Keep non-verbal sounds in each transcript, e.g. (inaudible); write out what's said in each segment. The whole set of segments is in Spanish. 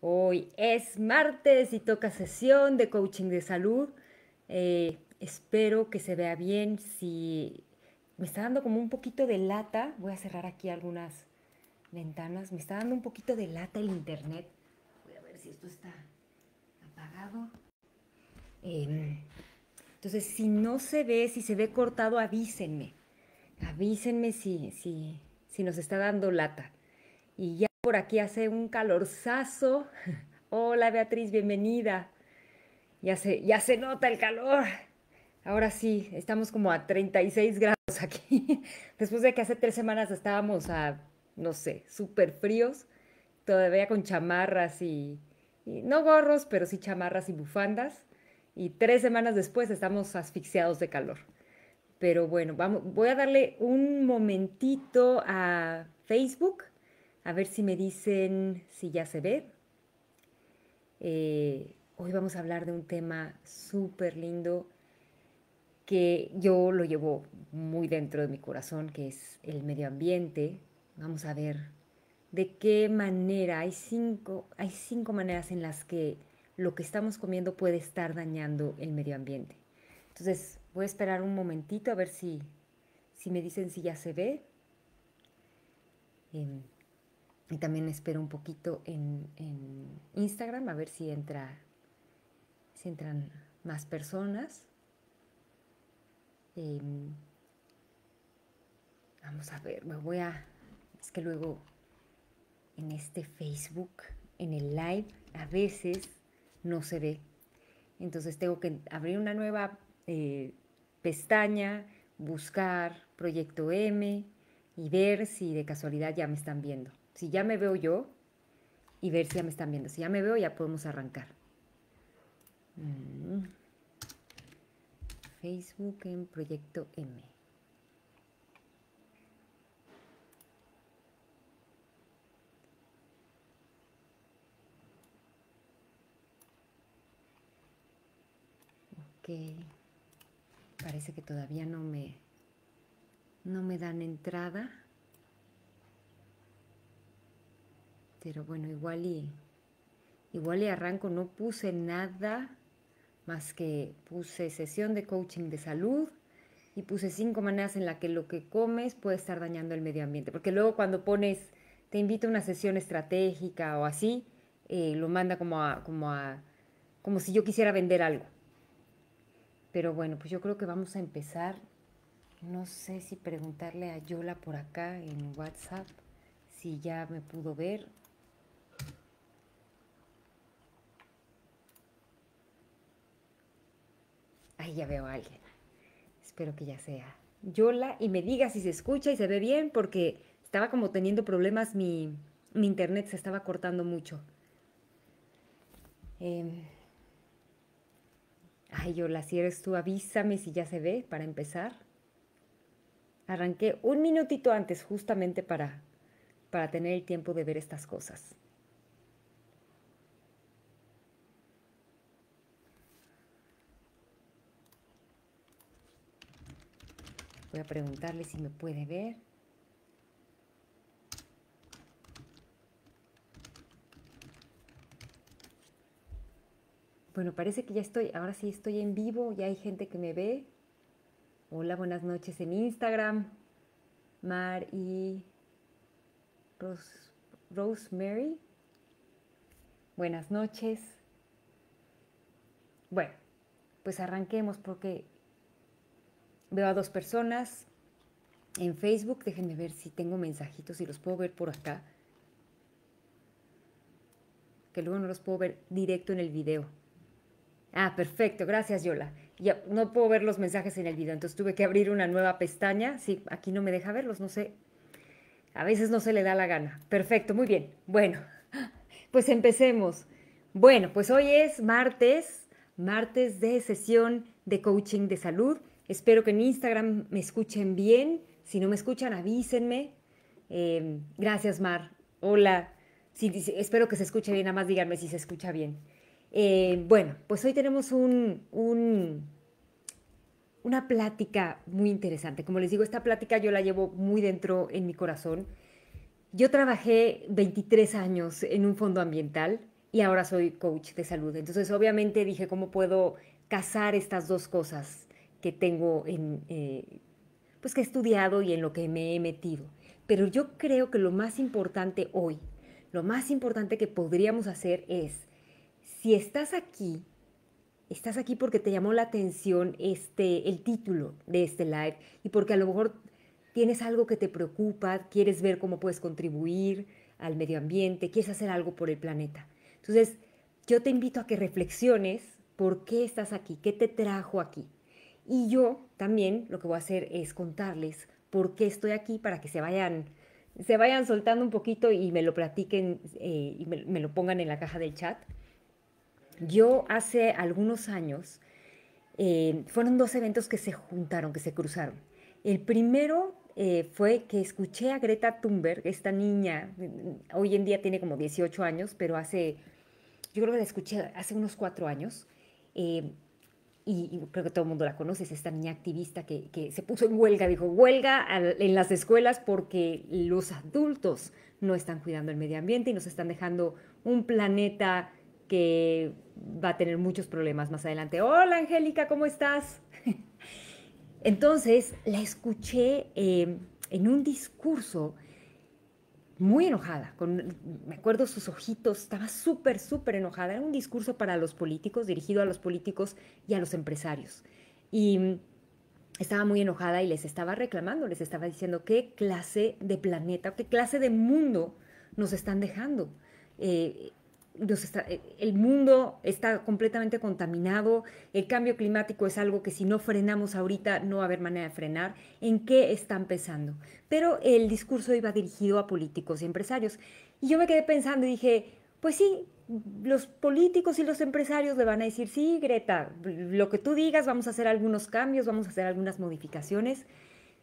Hoy es martes y toca sesión de coaching de salud. Eh, espero que se vea bien. Si me está dando como un poquito de lata, voy a cerrar aquí algunas ventanas. Me está dando un poquito de lata el internet. Voy a ver si esto está apagado. Em, entonces, si no se ve, si se ve cortado, avísenme. Avísenme si, si, si nos está dando lata. Y ya por aquí hace un calorzazo. (laughs) Hola Beatriz, bienvenida. Ya se, ya se nota el calor. Ahora sí, estamos como a 36 grados (laughs) aquí. Después de que hace tres semanas estábamos a, no sé, súper fríos, todavía con chamarras y, y, no gorros, pero sí chamarras y bufandas. Y tres semanas después estamos asfixiados de calor. Pero bueno, vamos, voy a darle un momentito a Facebook a ver si me dicen si ya se ve. Eh, hoy vamos a hablar de un tema súper lindo que yo lo llevo muy dentro de mi corazón, que es el medio ambiente. Vamos a ver de qué manera hay cinco, hay cinco maneras en las que lo que estamos comiendo puede estar dañando el medio ambiente. Entonces voy a esperar un momentito a ver si, si me dicen si ya se ve. Em, y también espero un poquito en, Instagram a ver si entra si entran más personas. Em, vamos a ver, me voy a. Es que luego en este Facebook, en el live, a veces no se ve. Entonces tengo que abrir una nueva eh, pestaña, buscar Proyecto M y ver si de casualidad ya me están viendo si ya me veo yo y ver si ya me están viendo. Si ya me veo, ya podemos arrancar. Mm. Facebook en Proyecto M. Ok. Parece que todavía no me no me dan entrada. Pero bueno, igual y, igual y arranco, no puse nada más que puse sesión de coaching de salud y puse cinco maneras en las que lo que comes puede estar dañando el medio ambiente. Porque luego cuando pones, te invito a una sesión estratégica o así, eh, lo manda como a, como a, como si yo quisiera vender algo. Pero bueno, pues yo creo que vamos a empezar. No sé si preguntarle a Yola por acá en WhatsApp si ya me pudo ver Ay, ya veo a alguien. Espero que ya sea Yola y me diga si se escucha y se ve bien porque estaba como teniendo problemas, mi, internet se estaba cortando mucho. Em, ay, Yola, si eres tú, avísame si ya se ve para empezar. Arranqué un minutito antes justamente para, para tener el tiempo de ver estas cosas. a preguntarle si me puede ver. Bueno, parece que ya estoy, ahora sí estoy en vivo, ya hay gente que me ve. Hola, buenas noches en Instagram. Mar y Rosemary. Buenas noches. Bueno, pues arranquemos porque Veo a dos personas en Facebook. Déjenme ver si tengo mensajitos, y los puedo ver por acá. Que luego no los puedo ver directo en el video. Ah, perfecto. Gracias, Yola. Ya, no puedo ver los mensajes en el video, entonces tuve que abrir una nueva pestaña. Sí, aquí no me deja verlos, no sé. A veces no se le da la gana. Perfecto, muy bien. Bueno, (laughs) pues empecemos. Bueno, pues hoy es martes, martes de sesión de coaching de salud Espero que en Instagram me escuchen bien. Si no me escuchan, avísenme. Em, gracias, Mar. Hola. espero que se escuche bien. Nada más díganme si se escucha bien. Eh, bueno, pues hoy tenemos un, una plática muy interesante. Como les digo, esta plática yo la llevo muy dentro en mi corazón. Yo trabajé 23 años en un fondo ambiental y ahora soy coach de salud. Entonces, obviamente dije, ¿cómo puedo casar estas dos cosas? que tengo en, eh, pues que he estudiado y en lo que me he metido. Pero yo creo que lo más importante hoy, lo más importante que podríamos hacer es, si estás aquí, estás aquí porque te llamó la atención este, el título de este live y porque a lo mejor tienes algo que te preocupa, quieres ver cómo puedes contribuir al medio ambiente, quieres hacer algo por el planeta. Entonces, yo te invito a que reflexiones por qué estás aquí, qué te trajo aquí. Y yo también lo que voy a hacer es contarles por qué estoy aquí para que se vayan, se vayan soltando un poquito y me lo platiquen eh, y me, lo pongan en la caja del chat. Yo hace algunos años eh, fueron dos eventos que se juntaron, que se cruzaron. El primero eh, fue que escuché a Greta Thunberg, esta niña, hoy en día tiene como 18 años, pero hace, yo creo que la escuché hace unos cuatro años y, creo que todo el mundo la conoce, es esta niña activista que, se puso en huelga, dijo huelga en las escuelas porque los adultos no están cuidando el medio ambiente y nos están dejando un planeta que va a tener muchos problemas más adelante. Hola Angélica, ¿cómo estás? (laughs) Entonces la escuché eh, en un discurso muy enojada, con, me acuerdo sus ojitos, estaba súper, súper enojada. Era un discurso para los políticos, dirigido a los políticos y a los empresarios. Y mm, estaba muy enojada y les estaba reclamando, les estaba diciendo qué clase de planeta, qué clase de mundo nos están dejando. Eh, eh, el mundo está completamente contaminado, el cambio climático es algo que si no frenamos ahorita no va a haber manera de frenar, ¿en qué están pensando? Pero el discurso iba dirigido a políticos y empresarios. Y yo me quedé pensando y dije, pues sí, los políticos y los empresarios le van a decir, sí, Greta, lo que tú digas, vamos a hacer algunos cambios, vamos a hacer algunas modificaciones.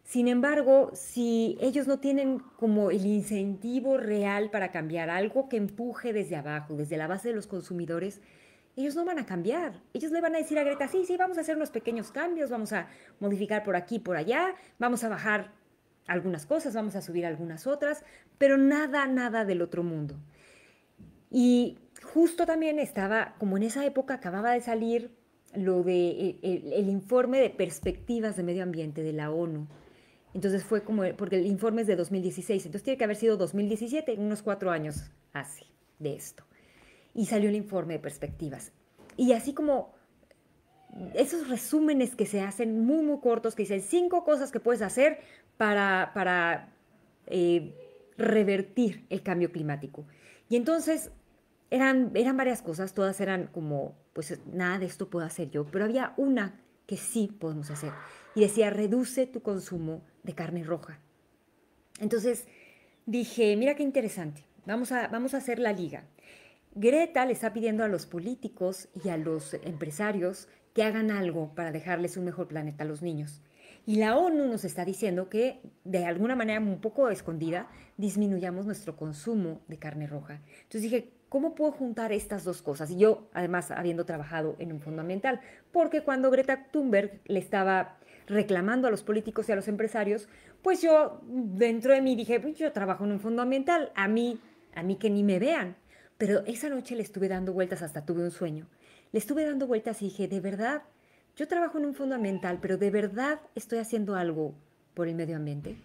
Sin embargo, si ellos no tienen como el incentivo real para cambiar algo que empuje desde abajo, desde la base de los consumidores, ellos no van a cambiar. Ellos le van a decir a Greta, sí, sí, vamos a hacer unos pequeños cambios, vamos a modificar por aquí, por allá, vamos a bajar algunas cosas, vamos a subir algunas otras, pero nada, nada del otro mundo. Y justo también estaba, como en esa época acababa de salir lo de eh, el informe de perspectivas de medio ambiente de la ONU, entonces fue como, porque el informe es de 2016, entonces tiene que haber sido 2017, unos cuatro años hace de esto. Y salió el informe de perspectivas. Y así como esos resúmenes que se hacen muy, muy cortos, que dicen cinco cosas que puedes hacer para, para eh, revertir el cambio climático. Y entonces eran, eran varias cosas, todas eran como, pues nada de esto puedo hacer yo, pero había una que sí podemos hacer. Y decía, reduce tu consumo de carne roja. Entonces dije, mira qué interesante, vamos a, vamos a hacer la liga. Greta le está pidiendo a los políticos y a los empresarios que hagan algo para dejarles un mejor planeta a los niños. Y la ONU nos está diciendo que, de alguna manera un poco escondida, disminuyamos nuestro consumo de carne roja. Entonces dije, ¿cómo puedo juntar estas dos cosas? Y yo, además, habiendo trabajado en un fundamental, porque cuando Greta Thunberg le estaba reclamando a los políticos y a los empresarios, pues yo dentro de mí dije, pues yo trabajo en un fundamental, a mí, a mí que ni me vean. Pero esa noche le estuve dando vueltas, hasta tuve un sueño. Le estuve dando vueltas y dije, de verdad, yo trabajo en un fundamental, pero de verdad estoy haciendo algo por el medio ambiente.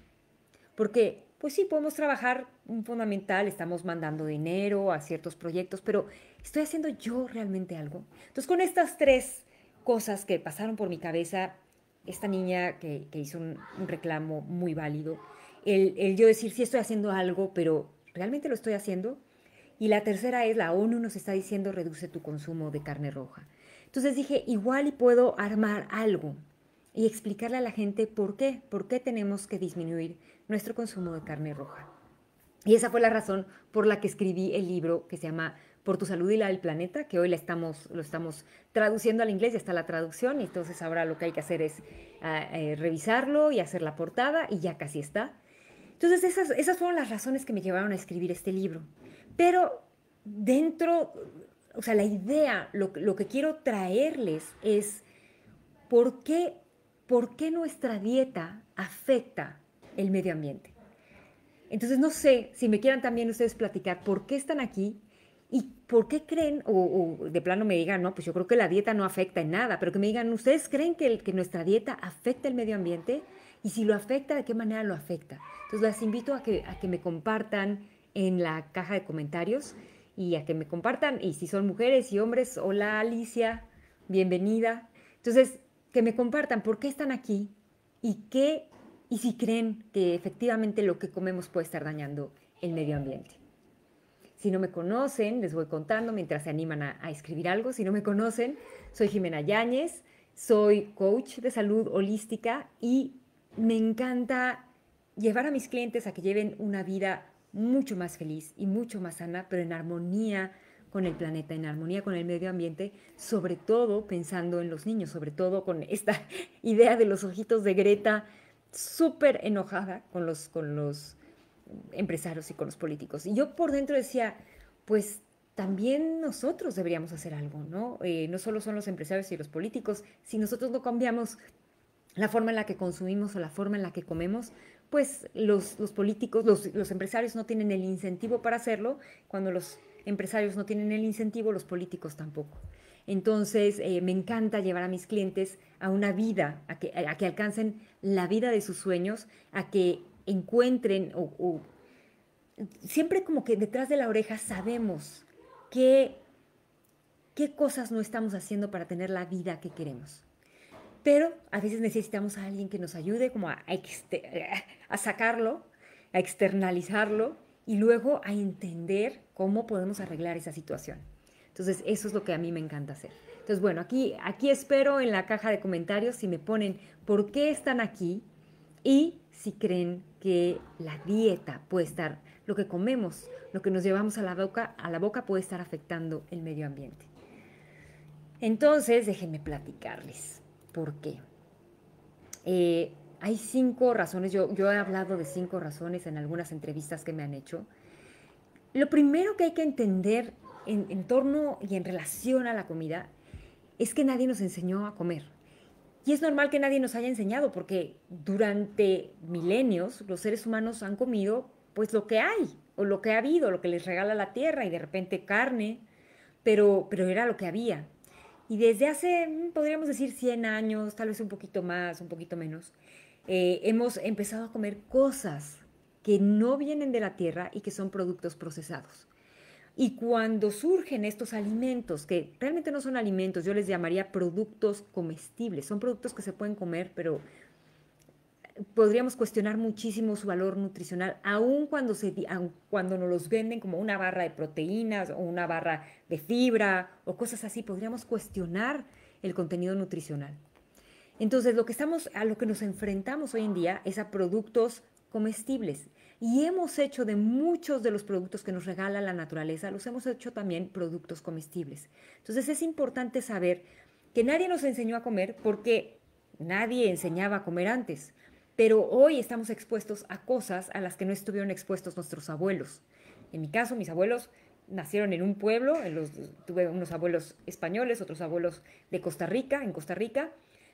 Porque, pues sí, podemos trabajar un fundamental, estamos mandando dinero a ciertos proyectos, pero ¿estoy haciendo yo realmente algo? Entonces, con estas tres cosas que pasaron por mi cabeza esta niña que, hizo un, reclamo muy válido, el, el, yo decir, sí estoy haciendo algo, pero ¿realmente lo estoy haciendo? Y la tercera es, la ONU nos está diciendo, reduce tu consumo de carne roja. Entonces dije, igual y puedo armar algo y explicarle a la gente por qué, por qué tenemos que disminuir nuestro consumo de carne roja. Y esa fue la razón por la que escribí el libro que se llama por tu salud y la del planeta, que hoy la estamos, lo estamos traduciendo al inglés, ya está la traducción, y entonces ahora lo que hay que hacer es ah, eh, revisarlo y hacer la portada, y ya casi está. Entonces esas, esas fueron las razones que me llevaron a escribir este libro. Pero dentro, o sea, la idea, lo, que quiero traerles es por qué, por qué nuestra dieta afecta el medio ambiente. Entonces no sé si me quieran también ustedes platicar por qué están aquí, ¿Y por qué creen, o, de plano me digan, no, pues yo creo que la dieta no afecta en nada, pero que me digan, ¿ustedes creen que, que nuestra dieta afecta el medio ambiente? Y si lo afecta, ¿de qué manera lo afecta? Entonces las invito a que, a que me compartan en la caja de comentarios y a que me compartan, y si son mujeres y hombres, hola Alicia, bienvenida. Entonces, que me compartan por qué están aquí y qué, y si creen que efectivamente lo que comemos puede estar dañando el medio ambiente. Si no me conocen, les voy contando mientras se animan a, escribir algo. Si no me conocen, soy Jimena Yáñez, soy coach de salud holística y me encanta llevar a mis clientes a que lleven una vida mucho más feliz y mucho más sana, pero en armonía con el planeta, en armonía con el medio ambiente, sobre todo pensando en los niños, sobre todo con esta (laughs) idea de los ojitos de Greta súper enojada con los, con los empresarios y con los políticos. Y yo por dentro decía, pues también nosotros deberíamos hacer algo, ¿no? Eh, no solo son los empresarios y los políticos, si nosotros no cambiamos la forma en la que consumimos o la forma en la que comemos, pues los, políticos, los, empresarios no tienen el incentivo para hacerlo, cuando los empresarios no tienen el incentivo, los políticos tampoco. Entonces, eh, me encanta llevar a mis clientes a una vida, a que, a que alcancen la vida de sus sueños, a que encuentren o, siempre como que detrás de la oreja sabemos qué, qué cosas no estamos haciendo para tener la vida que queremos. Pero a veces necesitamos a alguien que nos ayude como a, a, a sacarlo, a externalizarlo y luego a entender cómo podemos arreglar esa situación. Entonces, eso es lo que a mí me encanta hacer. Entonces, bueno, aquí, aquí espero en la caja de comentarios si me ponen por qué están aquí y si creen que la dieta puede estar, lo que comemos, lo que nos llevamos a la boca, a la boca puede estar afectando el medio ambiente. Entonces, déjenme platicarles por qué. Eh, hay cinco razones, yo, yo he hablado de cinco razones en algunas entrevistas que me han hecho. Lo primero que hay que entender en torno y en relación a la comida es que nadie nos enseñó a comer. Y es normal que nadie nos haya enseñado, porque durante milenios los seres humanos han comido pues lo que hay, o lo que ha habido, lo que les regala la tierra, y de repente carne, pero, pero era lo que había. Y desde hace, mm, podríamos decir, 100 años, tal vez un poquito más, un poquito menos, eh, hemos empezado a comer cosas que no vienen de la tierra y que son productos procesados. Y cuando surgen estos alimentos, que realmente no son alimentos, yo les llamaría productos comestibles, son productos que se pueden comer, pero eh, podríamos cuestionar muchísimo su valor nutricional, aun cuando, se, cuando nos los venden como una barra de proteínas o una barra de fibra o cosas así, podríamos cuestionar el contenido nutricional. Entonces, lo que estamos, a lo que nos enfrentamos hoy en día es a productos comestibles. Y hemos hecho de muchos de los productos que nos regala la naturaleza, los hemos hecho también productos comestibles. Entonces es importante saber que nadie nos enseñó a comer porque nadie enseñaba a comer antes. Pero hoy estamos expuestos a cosas a las que no estuvieron expuestos nuestros abuelos. En mi caso, mis abuelos nacieron en un pueblo, tuve unos abuelos españoles, otros abuelos de Costa Rica, en Costa Rica,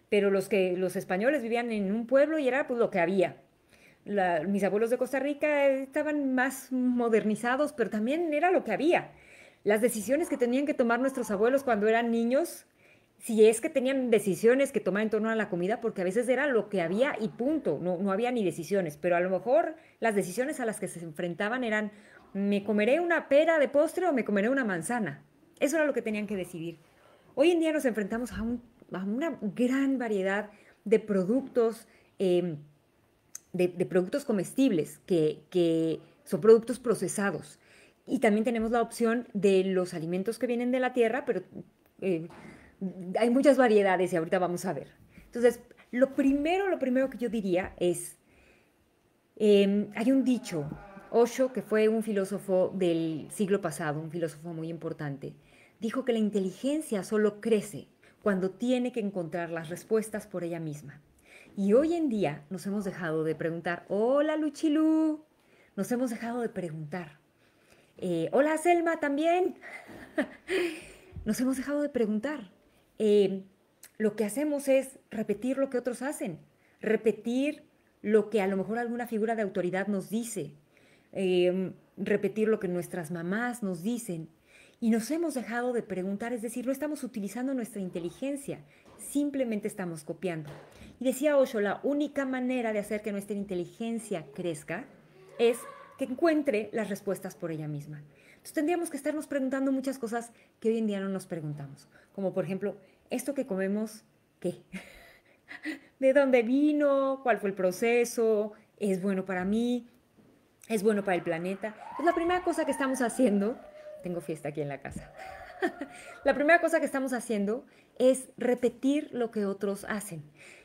pero los que los españoles vivían en un pueblo y era pues lo que había mis abuelos de Costa Rica estaban más modernizados, pero también era lo que había. Las decisiones que tenían que tomar nuestros abuelos cuando eran niños, si es que tenían decisiones que tomar en torno a la comida, porque a veces era lo que había y punto, no, no había ni decisiones, pero a lo mejor las decisiones a las que se enfrentaban eran, ¿me comeré una pera de postre o me comeré una manzana? Eso era lo que tenían que decidir. Hoy en día nos enfrentamos a, una gran variedad de productos. Em, de, productos comestibles, que, son productos procesados. Y también tenemos la opción de los alimentos que vienen de la tierra, pero eh, hay muchas variedades y ahorita vamos a ver. Entonces, lo primero, lo primero que yo diría es, em, hay un dicho, Osho, que fue un filósofo del siglo pasado, un filósofo muy importante, dijo que la inteligencia solo crece cuando tiene que encontrar las respuestas por ella misma. Y hoy en día nos hemos dejado de preguntar, hola Luchilú, nos hemos dejado de preguntar, eh, hola Selma también, (laughs) nos hemos dejado de preguntar. Eh, lo que hacemos es repetir lo que otros hacen, repetir lo que a lo mejor alguna figura de autoridad nos dice, em, repetir lo que nuestras mamás nos dicen. Y nos hemos dejado de preguntar, es decir, no estamos utilizando nuestra inteligencia, simplemente estamos copiando. Y decía Osho, la única manera de hacer que nuestra inteligencia crezca es que encuentre las respuestas por ella misma. Entonces tendríamos que estarnos preguntando muchas cosas que hoy en día no nos preguntamos, como por ejemplo, ¿esto que comemos qué? (laughs) ¿De dónde vino? ¿Cuál fue el proceso? ¿Es bueno para mí? ¿Es bueno para el planeta? Es pues, la primera cosa que estamos haciendo. Tengo fiesta aquí en la casa. (laughs) la primera cosa que estamos haciendo es repetir lo que otros hacen.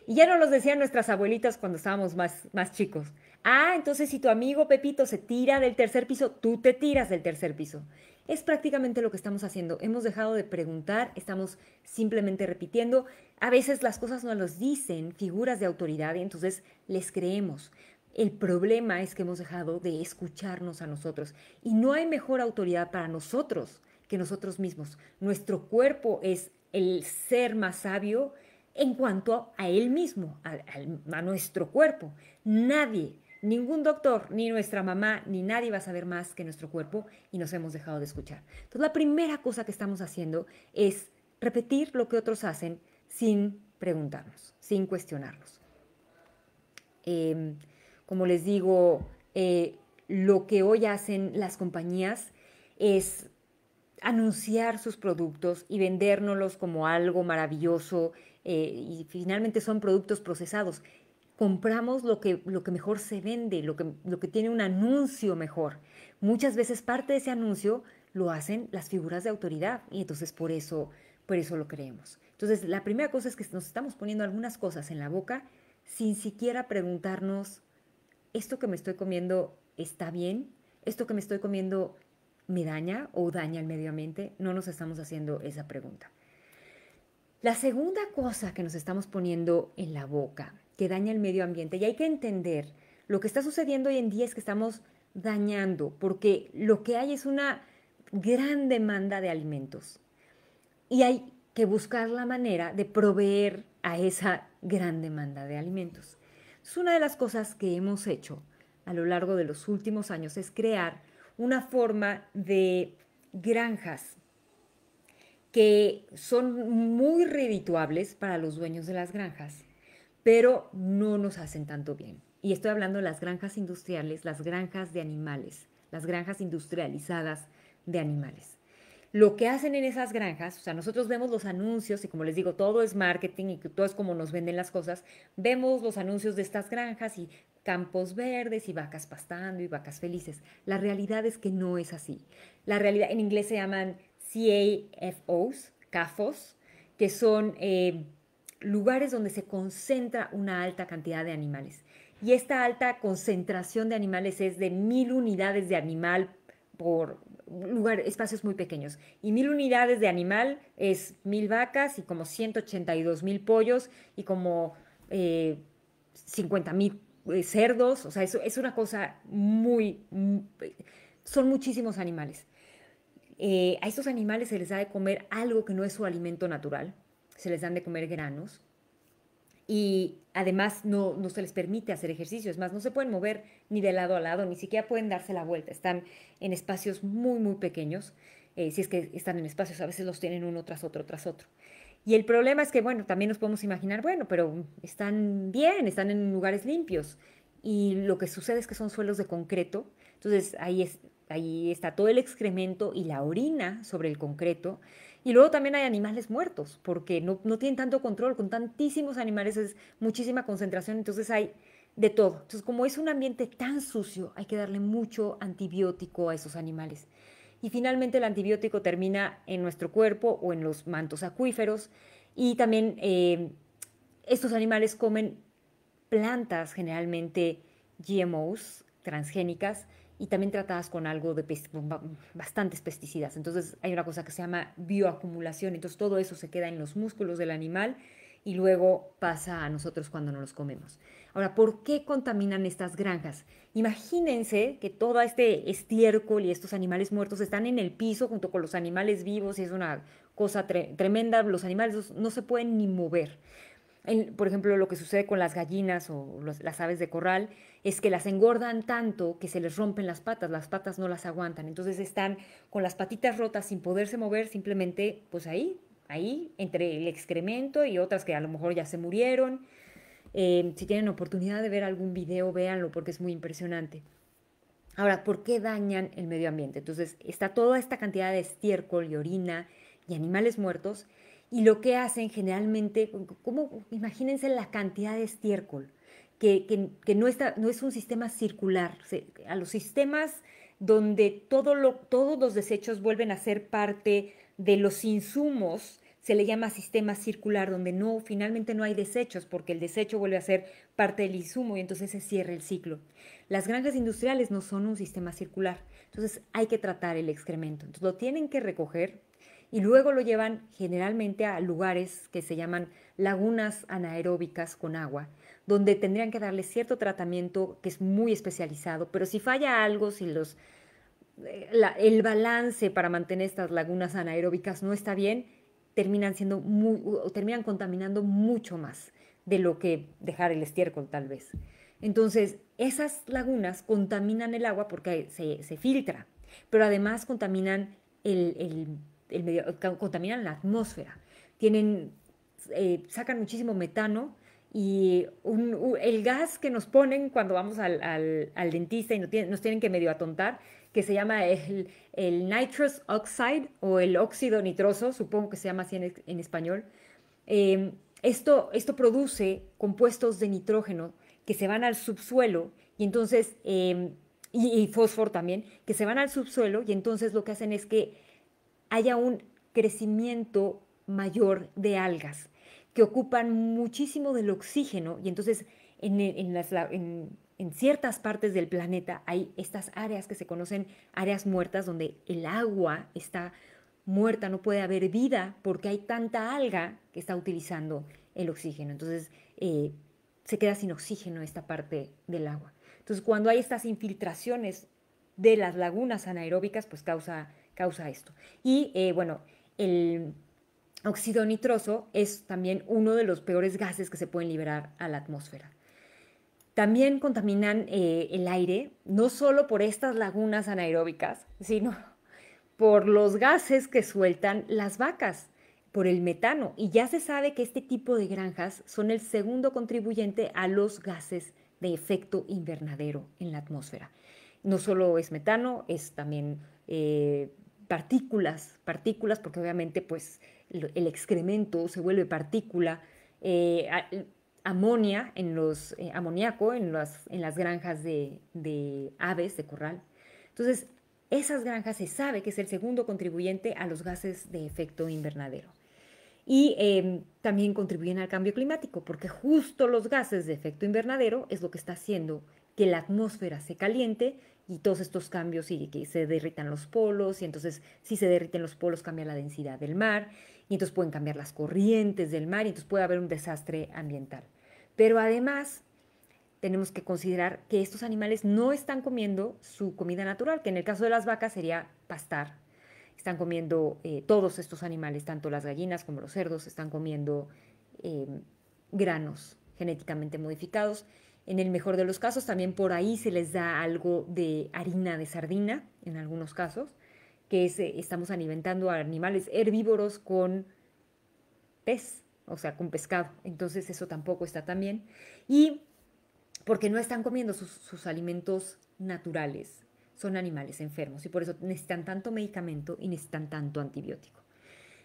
Y ya no los decían nuestras abuelitas cuando estábamos más, más chicos. Ah, entonces si tu amigo Pepito se tira del tercer piso, tú te tiras del tercer piso. Es prácticamente lo que estamos haciendo. Hemos dejado de preguntar, estamos simplemente repitiendo. A veces las cosas nos los dicen figuras de autoridad y entonces les creemos. El problema es que hemos dejado de escucharnos a nosotros y no hay mejor autoridad para nosotros que nosotros mismos. Nuestro cuerpo es el ser más sabio en cuanto a él mismo, a, nuestro cuerpo. Nadie, ningún doctor, ni nuestra mamá, ni nadie va a saber más que nuestro cuerpo y nos hemos dejado de escuchar. Entonces, la primera cosa que estamos haciendo es repetir lo que otros hacen sin preguntarnos, sin cuestionarnos. Em, como les digo, eh, lo que hoy hacen las compañías es anunciar sus productos y vendérnoslos como algo maravilloso eh, y finalmente son productos procesados. Compramos lo que, lo que mejor se vende, lo que, lo que tiene un anuncio mejor. Muchas veces parte de ese anuncio lo hacen las figuras de autoridad y entonces por eso, por eso lo creemos. Entonces, la primera cosa es que nos estamos poniendo algunas cosas en la boca sin siquiera preguntarnos, ¿esto que me estoy comiendo está bien? ¿Esto que me estoy comiendo me daña o daña el medio ambiente, no nos estamos haciendo esa pregunta. La segunda cosa que nos estamos poniendo en la boca, que daña el medio ambiente, y hay que entender, lo que está sucediendo hoy en día es que estamos dañando, porque lo que hay es una gran demanda de alimentos. Y hay que buscar la manera de proveer a esa gran demanda de alimentos. Es una de las cosas que hemos hecho a lo largo de los últimos años es crear una forma de granjas que son muy redituables para los dueños de las granjas, pero no nos hacen tanto bien. Y estoy hablando de las granjas industriales, las granjas de animales, las granjas industrializadas de animales lo que hacen en esas granjas, o sea, nosotros vemos los anuncios y como les digo, todo es marketing y todo es como nos venden las cosas, vemos los anuncios de estas granjas y campos verdes y vacas pastando y vacas felices. La realidad es que no es así. La realidad en inglés se llaman CAFOs, CAFOs, que son eh, lugares donde se concentra una alta cantidad de animales. Y esta alta concentración de animales es de mil unidades de animal por, lugar, espacios muy pequeños. Y mil unidades de animal es mil vacas y como 182 mil pollos y como 50 eh, mil eh, cerdos. O sea, eso es una cosa muy, son muchísimos animales. Eh, a estos animales se les da de comer algo que no es su alimento natural. Se les dan de comer granos y además no, se les permite hacer ejercicio, es más, no se pueden mover ni de lado a lado, ni siquiera pueden darse la vuelta, están en espacios muy, muy pequeños, eh, si es que están en espacios, a veces los tienen uno tras otro, tras otro. Y el problema es que, bueno, también nos podemos imaginar, bueno, pero están bien, están en lugares limpios, y lo que sucede es que son suelos de concreto, entonces ahí, ahí está todo el excremento y la orina sobre el concreto, y luego también hay animales muertos, porque no, no tienen tanto control, con tantísimos animales es muchísima concentración, entonces hay de todo. Entonces, como es un ambiente tan sucio, hay que darle mucho antibiótico a esos animales. Y finalmente el antibiótico termina en nuestro cuerpo o en los mantos acuíferos. Y también eh, estos animales comen plantas generalmente GMOs, transgénicas, y también tratadas con algo de bastantes pesticidas. Entonces hay una cosa que se llama bioacumulación, entonces todo eso se queda en los músculos del animal y luego pasa a nosotros cuando no los comemos. Ahora, ¿por qué contaminan estas granjas? Imagínense que todo este estiércol y estos animales muertos están en el piso junto con los animales vivos y es una cosa tremenda, los animales no se pueden ni mover. por ejemplo, lo que sucede con las gallinas o las aves de corral, es que las engordan tanto que se les rompen las patas, las patas no las aguantan. Entonces están con las patitas rotas sin poderse mover, simplemente pues ahí, ahí, entre el excremento y otras que a lo mejor ya se murieron. Em, si tienen oportunidad de ver algún video, véanlo porque es muy impresionante. Ahora, ¿por qué dañan el medio ambiente? Entonces está toda esta cantidad de estiércol y orina y animales muertos y lo que hacen generalmente, como imagínense la cantidad de estiércol que, no, es un sistema circular. a los sistemas donde todos los desechos vuelven a ser parte de los insumos, se le llama sistema circular, donde no, finalmente no hay desechos, porque el desecho vuelve a ser parte del insumo y entonces se cierra el ciclo. Las granjas industriales no son un sistema circular, entonces hay que tratar el excremento. Entonces lo tienen que recoger y luego lo llevan generalmente a lugares que se llaman lagunas anaeróbicas con agua, donde tendrían que darle cierto tratamiento que es muy especializado, pero si falla algo, si los, eh, el balance para mantener estas lagunas anaeróbicas no está bien, terminan siendo muy, terminan contaminando mucho más de lo que dejar el estiércol tal vez. Entonces, esas lagunas contaminan el agua porque se, filtra, pero además contaminan, el, medio, contaminan la atmósfera. Tienen, eh, sacan muchísimo metano y el gas que nos ponen cuando vamos al, dentista y nos tienen, que medio atontar, que se llama el, nitrous oxide o el óxido nitroso, supongo que se llama así en, español. Em, esto, produce compuestos de nitrógeno que se van al subsuelo y entonces, em, y fósforo también, que se van al subsuelo y entonces lo que hacen es que haya un crecimiento mayor de algas que ocupan muchísimo del oxígeno y entonces e, en, en, ciertas partes del planeta hay estas áreas que se conocen áreas muertas donde el agua está muerta, no puede haber vida porque hay tanta alga que está utilizando el oxígeno. Entonces eh, se queda sin oxígeno esta parte del agua. Entonces cuando hay estas infiltraciones de las lagunas anaeróbicas, pues causa, causa esto. Y eh, bueno, el Oxido nitroso es también uno de los peores gases que se pueden liberar a la atmósfera. También contaminan eh, el aire, no solo por estas lagunas anaeróbicas, sino por los gases que sueltan las vacas, por el metano. Y ya se sabe que este tipo de granjas son el segundo contribuyente a los gases de efecto invernadero en la atmósfera. No solo es metano, es también eh, partículas, partículas, porque obviamente pues el excremento se vuelve partícula, eh, amonia, en los, eh, amoníaco en las, en las granjas de, de aves de corral. Entonces, esas granjas se sabe que es el segundo contribuyente a los gases de efecto invernadero. Y em, también contribuyen al cambio climático, porque justo los gases de efecto invernadero es lo que está haciendo que la atmósfera se caliente y todos estos cambios y que se derritan los polos, y entonces si se derriten los polos cambia la densidad del mar, y entonces pueden cambiar las corrientes del mar y entonces puede haber un desastre ambiental. Pero además tenemos que considerar que estos animales no están comiendo su comida natural, que en el caso de las vacas sería pastar. Están comiendo eh, todos estos animales, tanto las gallinas como los cerdos, están comiendo eh, granos genéticamente modificados. En el mejor de los casos, también por ahí se les da algo de harina de sardina, en algunos casos que eh, estamos alimentando a animales herbívoros con pez, o sea, con pescado. Entonces eso tampoco está tan bien. Y porque no están comiendo sus, alimentos naturales, son animales enfermos y por eso necesitan tanto medicamento y necesitan tanto antibiótico.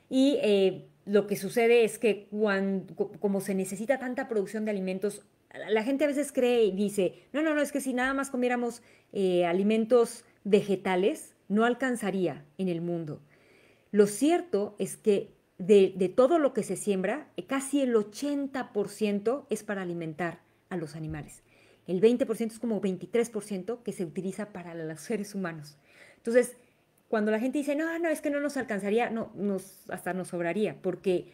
Y eh, lo que sucede es que cuando, como se necesita tanta producción de alimentos, la gente a veces cree y dice, no, no, no, es que si nada más comiéramos eh, alimentos vegetales, no alcanzaría en el mundo. Lo cierto es que de, de todo lo que se siembra, eh, casi el 80% es para alimentar a los animales. El 20% es como 23% que se utiliza para los seres humanos. Entonces, cuando la gente dice, no, no, es que no nos alcanzaría, no, nos, hasta nos sobraría, porque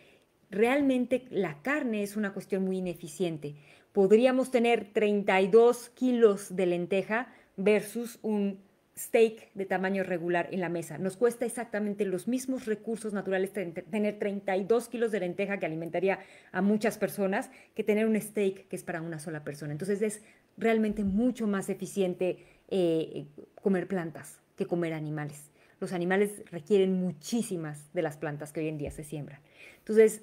realmente la carne es una cuestión muy ineficiente. Podríamos tener 32 kilos de lenteja versus un steak de tamaño regular en la mesa. Nos cuesta exactamente los mismos recursos naturales tener 32 kilos de lenteja que alimentaría a muchas personas que tener un steak que es para una sola persona. Entonces es realmente mucho más eficiente eh, comer plantas que comer animales. Los animales requieren muchísimas de las plantas que hoy en día se siembran. Entonces,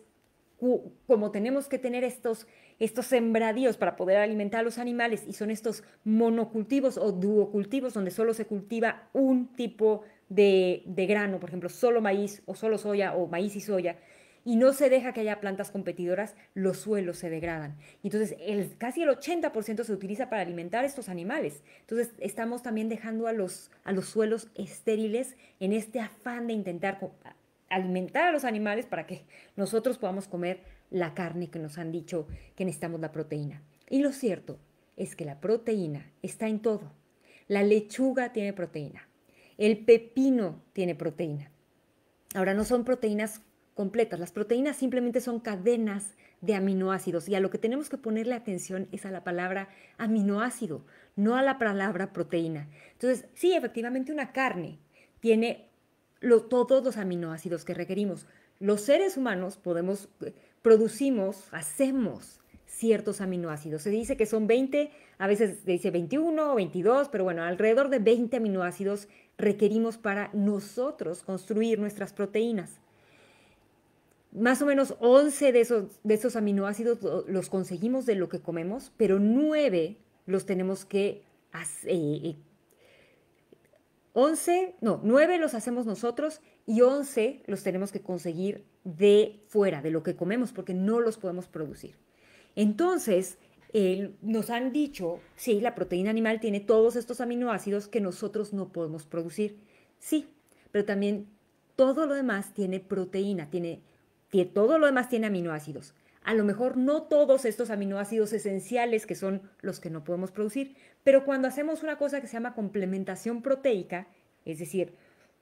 como tenemos que tener estos estos sembradíos para poder alimentar a los animales y son estos monocultivos o duocultivos donde solo se cultiva un tipo de, de grano, por ejemplo, solo maíz o solo soya o maíz y soya y no se deja que haya plantas competidoras, los suelos se degradan. Entonces, el, casi el 80% se utiliza para alimentar estos animales. Entonces, estamos también dejando a los, a los suelos estériles en este afán de intentar alimentar a los animales para que nosotros podamos comer la carne que nos han dicho que necesitamos la proteína. Y lo cierto es que la proteína está en todo. La lechuga tiene proteína. El pepino tiene proteína. Ahora no son proteínas completas. Las proteínas simplemente son cadenas de aminoácidos y a lo que tenemos que ponerle atención es a la palabra aminoácido, no a la palabra proteína. Entonces, sí, efectivamente una carne tiene todos los aminoácidos que requerimos. Los seres humanos podemos eh, producimos, hacemos ciertos aminoácidos. Se dice que son 20, a veces se dice 21 o 22, pero bueno, alrededor de 20 aminoácidos requerimos para nosotros construir nuestras proteínas. Más o menos 11 de esos, de esos aminoácidos los conseguimos de lo que comemos, pero 9 los tenemos que hacer. Eh, 11, eh, no, 9 los hacemos nosotros y 11 los tenemos que conseguir de fuera, de lo que comemos, porque no los podemos producir. Entonces, nos han dicho, sí, la proteína animal tiene todos estos aminoácidos que nosotros no podemos producir. Sí, pero también todo lo demás tiene proteína, tiene, tiene, todo lo demás tiene aminoácidos. A lo mejor no todos estos aminoácidos esenciales que son los que no podemos producir, pero cuando hacemos una cosa que se llama complementación proteica, es decir,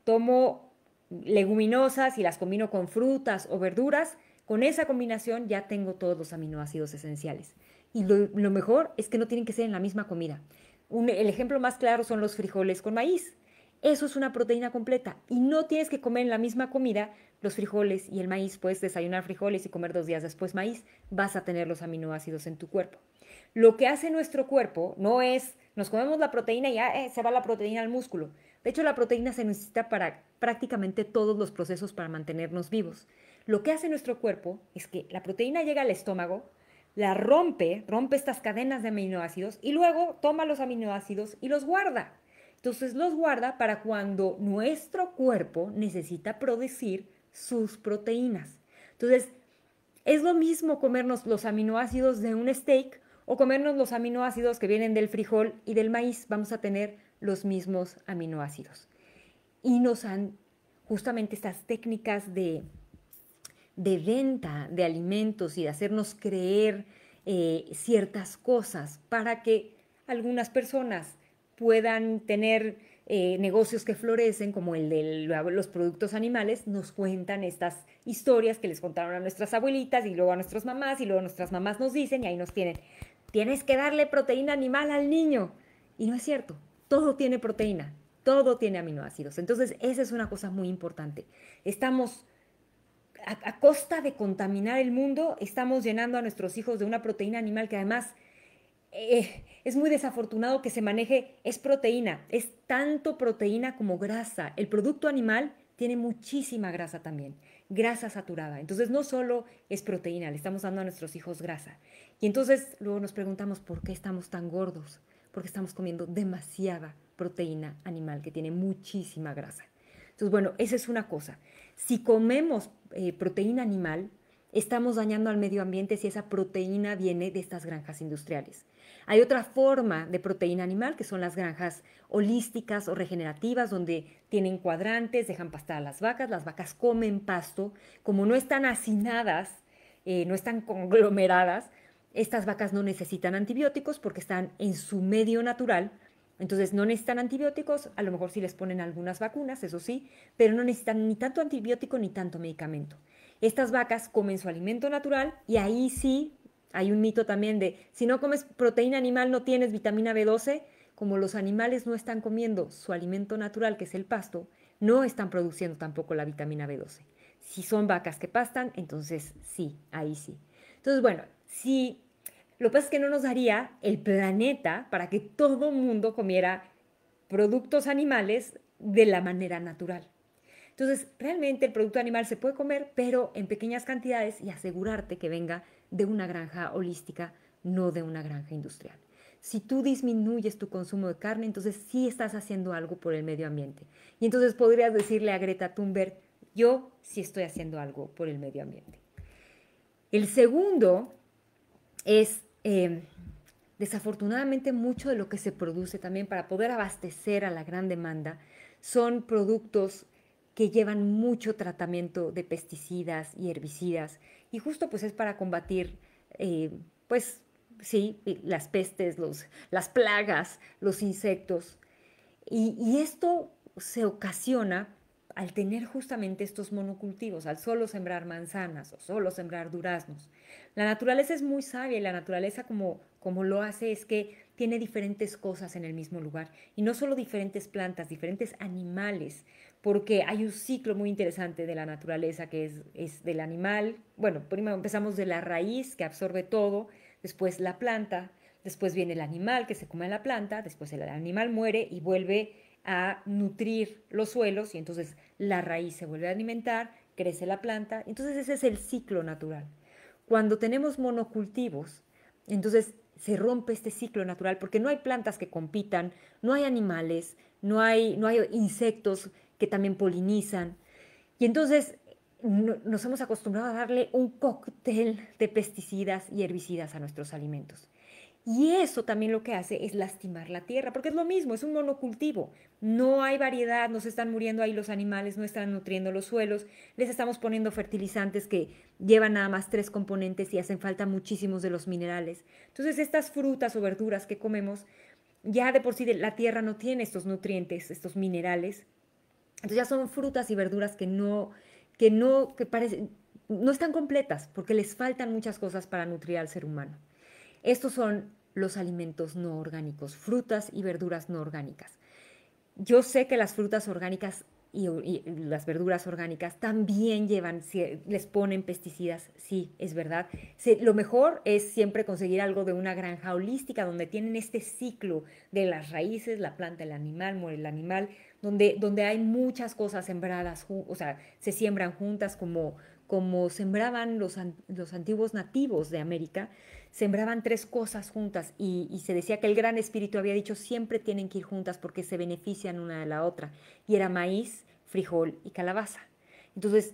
tomo leguminosas y las combino con frutas o verduras, con esa combinación ya tengo todos los aminoácidos esenciales. Y lo, mejor es que no tienen que ser en la misma comida. el ejemplo más claro son los frijoles con maíz. Eso es una proteína completa y no tienes que comer en la misma comida los frijoles y el maíz. Puedes desayunar frijoles y comer dos días después maíz. Vas a tener los aminoácidos en tu cuerpo. Lo que hace nuestro cuerpo no es nos comemos la proteína y ya eh, se va la proteína al músculo. De hecho, la proteína se necesita para prácticamente todos los procesos para mantenernos vivos. Lo que hace nuestro cuerpo es que la proteína llega al estómago, la rompe, rompe estas cadenas de aminoácidos y luego toma los aminoácidos y los guarda. Entonces los guarda para cuando nuestro cuerpo necesita producir sus proteínas. Entonces, es lo mismo comernos los aminoácidos de un steak o comernos los aminoácidos que vienen del frijol y del maíz, vamos a tener los mismos aminoácidos. Y nos han justamente estas técnicas de, venta de alimentos y de hacernos creer eh, ciertas cosas para que algunas personas puedan tener eh, negocios que florecen, como el de los productos animales, nos cuentan estas historias que les contaron a nuestras abuelitas y luego a nuestras mamás y luego nuestras mamás nos dicen y ahí nos tienen tienes que darle proteína animal al niño. Y no es cierto, todo tiene proteína, todo tiene aminoácidos. Entonces, esa es una cosa muy importante. Estamos, a, costa de contaminar el mundo, estamos llenando a nuestros hijos de una proteína animal que además eh, es muy desafortunado que se maneje, es proteína, es tanto proteína como grasa. El producto animal tiene muchísima grasa también grasa saturada. Entonces no solo es proteína, le estamos dando a nuestros hijos grasa. Y entonces luego nos preguntamos por qué estamos tan gordos, porque estamos comiendo demasiada proteína animal que tiene muchísima grasa. Entonces, bueno, esa es una cosa. Si comemos eh, proteína animal, estamos dañando al medio ambiente si esa proteína viene de estas granjas industriales. Hay otra forma de proteína animal que son las granjas holísticas o regenerativas donde tienen cuadrantes, dejan pastar a las vacas, las vacas comen pasto, como no están hacinadas, eh, no están conglomeradas, estas vacas no necesitan antibióticos porque están en su medio natural, entonces no necesitan antibióticos, a lo mejor sí les ponen algunas vacunas, eso sí, pero no necesitan ni tanto antibiótico ni tanto medicamento. Estas vacas comen su alimento natural y ahí sí hay un mito también de, si no comes proteína animal no tienes vitamina B12, como los animales no están comiendo su alimento natural, que es el pasto, no están produciendo tampoco la vitamina B12. Si son vacas que pastan, entonces sí, ahí sí. Entonces, bueno, si lo que pasa es que no nos daría el planeta para que todo mundo comiera productos animales de la manera natural. Entonces, realmente el producto animal se puede comer, pero en pequeñas cantidades y asegurarte que venga de una granja holística, no de una granja industrial. Si tú disminuyes tu consumo de carne, entonces sí estás haciendo algo por el medio ambiente. Y entonces podrías decirle a Greta Thunberg, yo sí estoy haciendo algo por el medio ambiente. El segundo es, em, desafortunadamente, mucho de lo que se produce también para poder abastecer a la gran demanda son productos que llevan mucho tratamiento de pesticidas y herbicidas y justo pues es para combatir, eh, pues sí, las pestes, los, las plagas, los insectos. Y, esto se ocasiona al tener justamente estos monocultivos, al solo sembrar manzanas o solo sembrar duraznos. La naturaleza es muy sabia y la naturaleza como, como lo hace es que tiene diferentes cosas en el mismo lugar y no solo diferentes plantas, diferentes animales, porque hay un ciclo muy interesante de la naturaleza que es, es del animal. Bueno, primero empezamos de la raíz que absorbe todo, después la planta, después viene el animal que se come la planta, después el animal muere y vuelve a nutrir los suelos y entonces la raíz se vuelve a alimentar, crece la planta. Entonces ese es el ciclo natural. Cuando tenemos monocultivos, entonces se rompe este ciclo natural porque no hay plantas que compitan, no hay animales, no hay, no hay insectos que también polinizan. Y entonces nos hemos acostumbrado a darle un cóctel de pesticidas y herbicidas a nuestros alimentos. Y eso también lo que hace es lastimar la tierra, porque es lo mismo, es un monocultivo. No hay variedad, nos están muriendo ahí los animales, no están nutriendo los suelos, les estamos poniendo fertilizantes que llevan nada más tres componentes y hacen falta muchísimos de los minerales. Entonces estas frutas o verduras que comemos, ya de por sí la tierra no tiene estos nutrientes, estos minerales, entonces ya son frutas y verduras que no, que no, que parecen, no están completas porque les faltan muchas cosas para nutrir al ser humano. Estos son los alimentos no orgánicos, frutas y verduras no orgánicas. Yo sé que las frutas orgánicas y, las verduras orgánicas también llevan, les ponen pesticidas, sí, es verdad. lo mejor es siempre conseguir algo de una granja holística donde tienen este ciclo de las raíces, la planta, el animal, muere el animal, donde, hay muchas cosas sembradas, o sea, se siembran juntas como, como sembraban los, los antiguos nativos de América, sembraban tres cosas juntas y, se decía que el gran espíritu había dicho siempre tienen que ir juntas porque se benefician una de la otra. Y era maíz, frijol y calabaza. Entonces,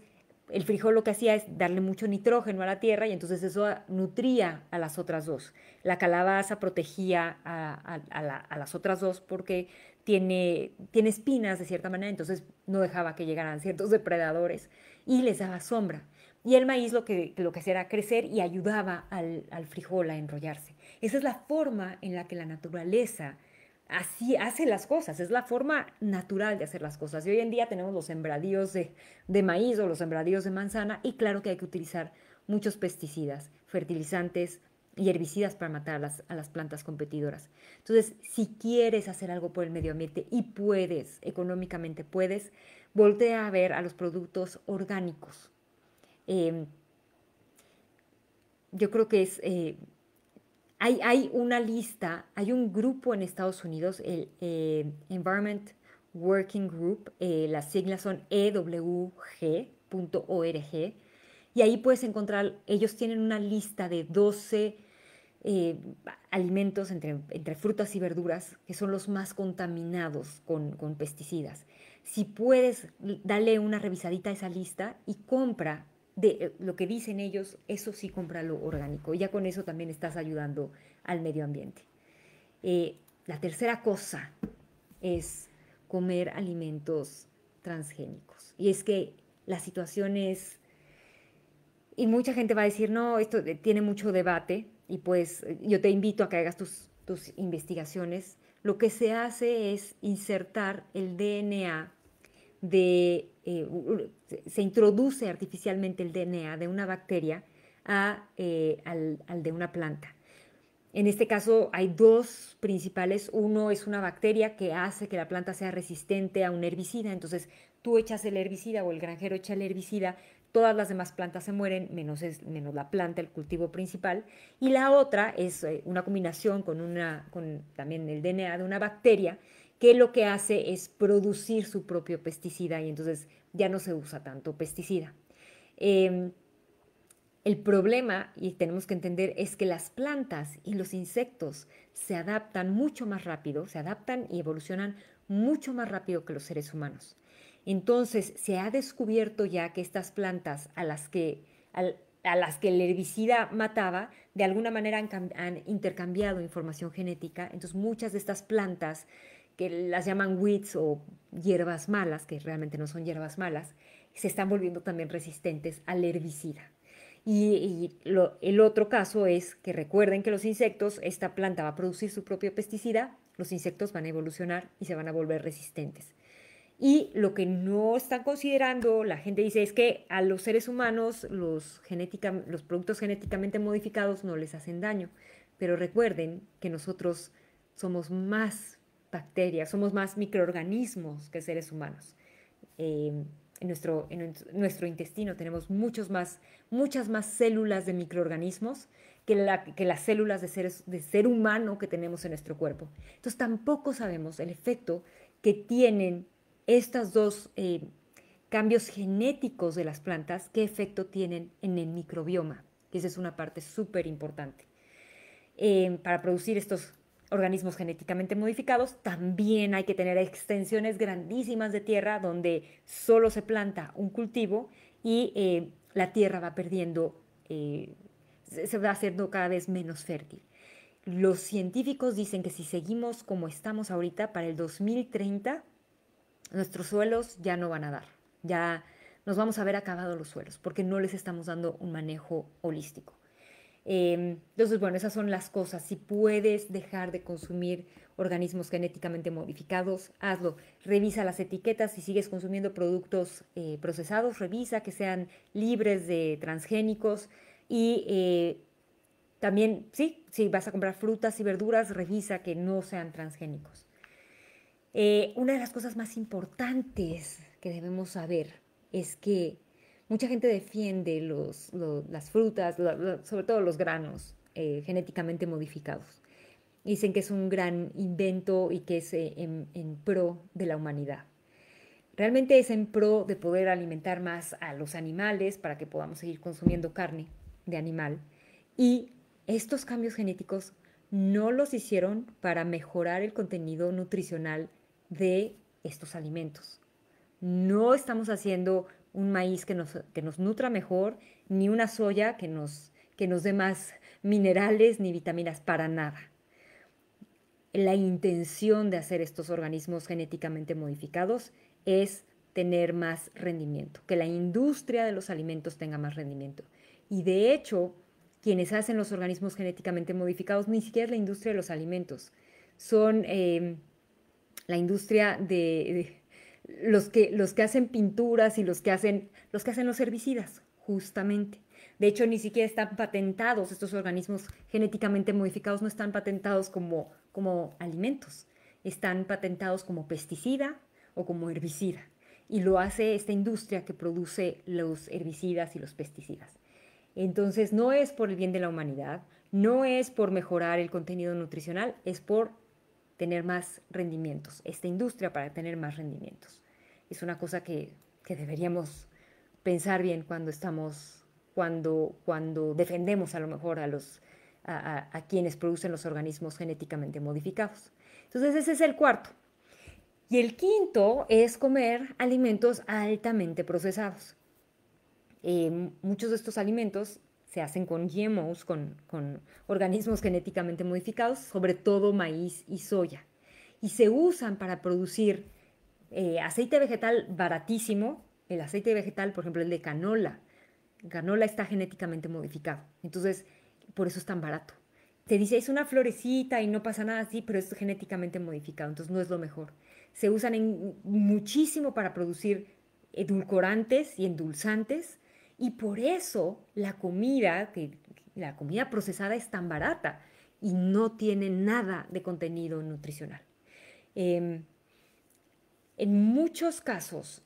el frijol lo que hacía es darle mucho nitrógeno a la tierra y entonces eso nutría a las otras dos. La calabaza protegía a, a las otras dos porque tiene, tiene espinas de cierta manera, entonces no dejaba que llegaran ciertos depredadores y les daba sombra. Y el maíz lo que, lo que hacía era crecer y ayudaba al, frijol a enrollarse. Esa es la forma en la que la naturaleza así hace las cosas, es la forma natural de hacer las cosas. Y hoy en día tenemos los sembradíos de, de, maíz o los sembradíos de manzana y claro que hay que utilizar muchos pesticidas, fertilizantes, y herbicidas para matar a las, plantas competidoras. Entonces, si quieres hacer algo por el medio ambiente y puedes, económicamente puedes, voltea a ver a los productos orgánicos. Em, yo creo que es... Eh, hay, una lista, hay un grupo en Estados Unidos, el eh, Environment Working Group, eh, las siglas son ewg.org, y ahí puedes encontrar, ellos tienen una lista de 12 eh, alimentos entre, frutas y verduras que son los más contaminados con, pesticidas. Si puedes, dale una revisadita a esa lista y compra de eh, lo que dicen ellos, eso sí compra lo orgánico. Ya con eso también estás ayudando al medio ambiente. Eh, la tercera cosa es comer alimentos transgénicos. Y es que la situación es, y mucha gente va a decir, no, esto tiene mucho debate, y pues eh, yo te invito a que hagas tus, investigaciones. Lo que se hace es insertar el DNA de, eh, se introduce artificialmente el DNA de una bacteria eh, al, al, de una planta. En este caso hay dos principales. Uno es una bacteria que hace que la planta sea resistente a un herbicida. Entonces tú echas el herbicida o el granjero echa el herbicida todas las demás plantas se mueren, menos, es, menos la planta, el cultivo principal. Y la otra es eh, una combinación con, una, con también el DNA de una bacteria que lo que hace es producir su propio pesticida y entonces ya no se usa tanto pesticida. Em, el problema, y tenemos que entender, es que las plantas y los insectos se adaptan mucho más rápido, se adaptan y evolucionan mucho más rápido que los seres humanos. Entonces, se ha descubierto ya que estas plantas a las que, el herbicida mataba, de alguna manera han, intercambiado información genética. Entonces, muchas de estas plantas, que las llaman weeds o hierbas malas, que realmente no son hierbas malas, se están volviendo también resistentes al herbicida. Y, el otro caso es que recuerden que los insectos, esta planta va a producir su propio pesticida, los insectos van a evolucionar y se van a volver resistentes. Y lo que no están considerando, la gente dice, es que a los seres humanos los, genética, los productos genéticamente modificados no les hacen daño. Pero recuerden que nosotros somos más bacterias, somos más microorganismos que seres humanos. Eh, en, nuestro, en nuestro intestino tenemos muchos más, muchas más células de microorganismos que, la, que, las células de, seres, de ser humano que tenemos en nuestro cuerpo. Entonces tampoco sabemos el efecto que tienen estos dos eh, cambios genéticos de las plantas, qué efecto tienen en el microbioma. Esa es una parte súper importante. Eh, para producir estos organismos genéticamente modificados, también hay que tener extensiones grandísimas de tierra donde solo se planta un cultivo y eh, la tierra va perdiendo, se va haciendo cada vez menos fértil. Los científicos dicen que si seguimos como estamos ahorita, para el 2030 nuestros suelos ya no van a dar, ya nos vamos a ver acabados los suelos, porque no les estamos dando un manejo holístico. Em, entonces, bueno, esas son las cosas. Si puedes dejar de consumir organismos genéticamente modificados, hazlo. Revisa las etiquetas. Si sigues consumiendo productos eh, procesados, revisa que sean libres de transgénicos. Y eh, también, sí, si vas a comprar frutas y verduras, revisa que no sean transgénicos. Eh, una de las cosas más importantes que debemos saber es que mucha gente defiende las frutas, sobre todo los granos eh, genéticamente modificados. Dicen que es un gran invento y que es eh, en, en pro de la humanidad. Realmente es en pro de poder alimentar más a los animales para que podamos seguir consumiendo carne de animal. Y estos cambios genéticos no los hicieron para mejorar el contenido nutricional de estos alimentos. No estamos haciendo un maíz que nos, que nos nutra mejor, ni una soya que nos, que nos dé más minerales ni vitaminas, para nada. La intención de hacer estos organismos genéticamente modificados es tener más rendimiento, que la industria de los alimentos tenga más rendimiento. Y de hecho, quienes hacen los organismos genéticamente modificados, ni siquiera la industria de los alimentos, son... Eh, la industria de, los, que, los que hacen pinturas y los que hacen, los que hacen los herbicidas, justamente. De hecho, ni siquiera están patentados, estos organismos genéticamente modificados no están patentados como, como alimentos, están patentados como pesticida o como herbicida. Y lo hace esta industria que produce los herbicidas y los pesticidas. Entonces, no es por el bien de la humanidad, no es por mejorar el contenido nutricional, es por tener más rendimientos, esta industria para tener más rendimientos. Es una cosa que, que deberíamos pensar bien cuando estamos, cuando, cuando defendemos a lo mejor a los a, quienes producen los organismos genéticamente modificados. Entonces ese es el cuarto. Y el quinto es comer alimentos altamente procesados. Eh, muchos de estos alimentos se hacen con GMOs, con, organismos genéticamente modificados, sobre todo maíz y soya. Y se usan para producir eh, aceite vegetal baratísimo, el aceite vegetal, por ejemplo, el de canola. Canola está genéticamente modificado, entonces por eso es tan barato. Te dice, es una florecita y no pasa nada así, pero es genéticamente modificado, entonces no es lo mejor. Se usan en, muchísimo para producir edulcorantes y endulzantes y por eso la comida, que, la comida procesada es tan barata y no tiene nada de contenido nutricional. Em, en muchos casos,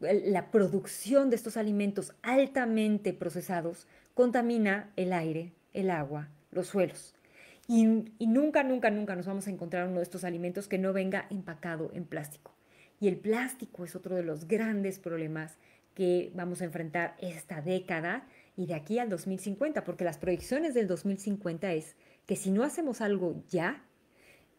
la producción de estos alimentos altamente procesados contamina el aire, el agua, los suelos. Y, y, nunca, nunca, nunca nos vamos a encontrar uno de estos alimentos que no venga empacado en plástico. Y el plástico es otro de los grandes problemas que vamos a enfrentar esta década y de aquí al 2050, porque las proyecciones del 2050 es que si no hacemos algo ya,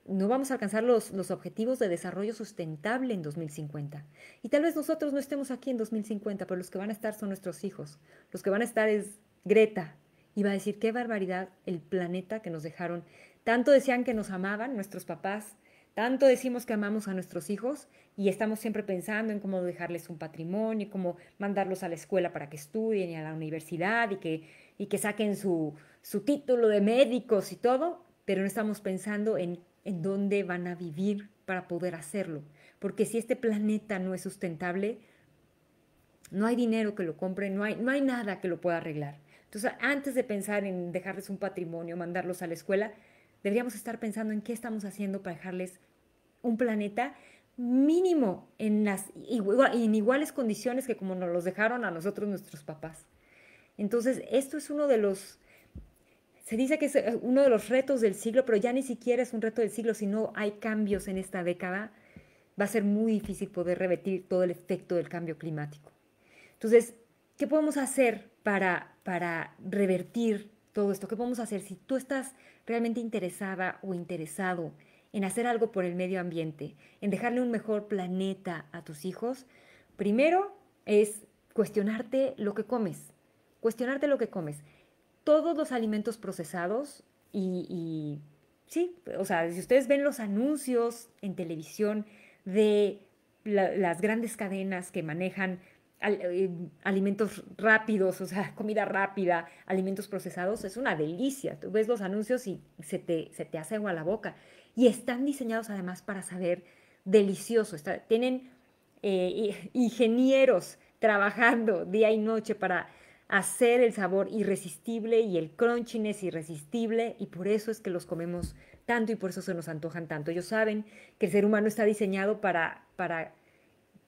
no vamos a alcanzar los, los, objetivos de desarrollo sustentable en 2050. Y tal vez nosotros no estemos aquí en 2050, pero los que van a estar son nuestros hijos. Los que van a estar es Greta. Y va a decir, qué barbaridad el planeta que nos dejaron. Tanto decían que nos amaban nuestros papás, tanto decimos que amamos a nuestros hijos y estamos siempre pensando en cómo dejarles un patrimonio, cómo mandarlos a la escuela para que estudien y a la universidad y que, y que saquen su, su título de médicos y todo, pero no estamos pensando en, en dónde van a vivir para poder hacerlo. Porque si este planeta no es sustentable, no hay dinero que lo compre, no hay, no hay nada que lo pueda arreglar. Entonces, antes de pensar en dejarles un patrimonio, mandarlos a la escuela, deberíamos estar pensando en qué estamos haciendo para dejarles un planeta mínimo en, las, en iguales condiciones que como nos los dejaron a nosotros nuestros papás. Entonces, esto es uno de los, se dice que es eh, uno de los retos del siglo, pero ya ni siquiera es un reto del siglo, si no hay cambios en esta década, va a ser muy difícil poder revertir todo el efecto del cambio climático. Entonces, ¿qué podemos hacer para, para revertir todo esto? ¿Qué podemos hacer si tú estás realmente interesada o interesado? en hacer algo por el medio ambiente, en dejarle un mejor planeta a tus hijos, primero es cuestionarte lo que comes, cuestionarte lo que comes. Todos los alimentos procesados y, sí, o sea, si ustedes ven los anuncios en televisión de las grandes cadenas que manejan eh, alimentos rápidos, o sea, comida rápida, alimentos procesados, es una delicia. Tú ves los anuncios y se te, se te hace agua la boca y están diseñados además para saber delicioso. tienen eh, ingenieros trabajando día y noche para hacer el sabor irresistible y el crunchiness irresistible y por eso es que los comemos tanto y por eso se nos antojan tanto. Ellos saben que el ser humano está diseñado para, para